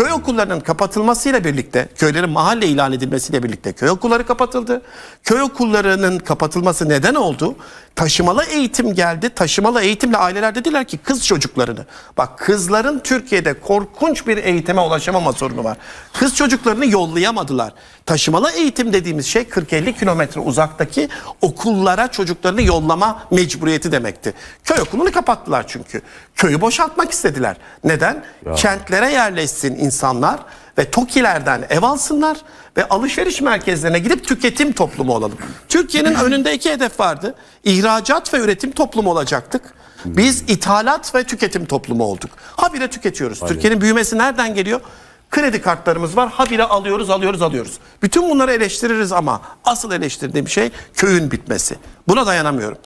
Köy okullarının kapatılmasıyla birlikte, köylerin mahalle ilan edilmesiyle birlikte köy okulları kapatıldı. Köy okullarının kapatılması neden oldu? taşımalı eğitim geldi. Taşımalı eğitimle aileler dediler ki kız çocuklarını. Bak kızların Türkiye'de korkunç bir eğitime ulaşamama sorunu var. Kız çocuklarını yollayamadılar. Taşımalı eğitim dediğimiz şey 40-50 kilometre uzaktaki okullara çocuklarını yollama mecburiyeti demekti. Köy okulunu kapattılar çünkü. Köyü boşaltmak istediler. Neden? Ya. Kentlere yerleşsin insanlar ve TOKİ'lerden ev alsınlar ve alışveriş merkezlerine gidip tüketim toplumu olalım. Türkiye'nin önünde iki hedef vardı. İhracat ve üretim toplumu olacaktık. Biz ithalat ve tüketim toplumu olduk. Habire tüketiyoruz. Türkiye'nin büyümesi nereden geliyor? Kredi kartlarımız var. Habire alıyoruz, alıyoruz, alıyoruz. Bütün bunları eleştiririz ama asıl eleştirdiğim şey köyün bitmesi. Buna dayanamıyorum.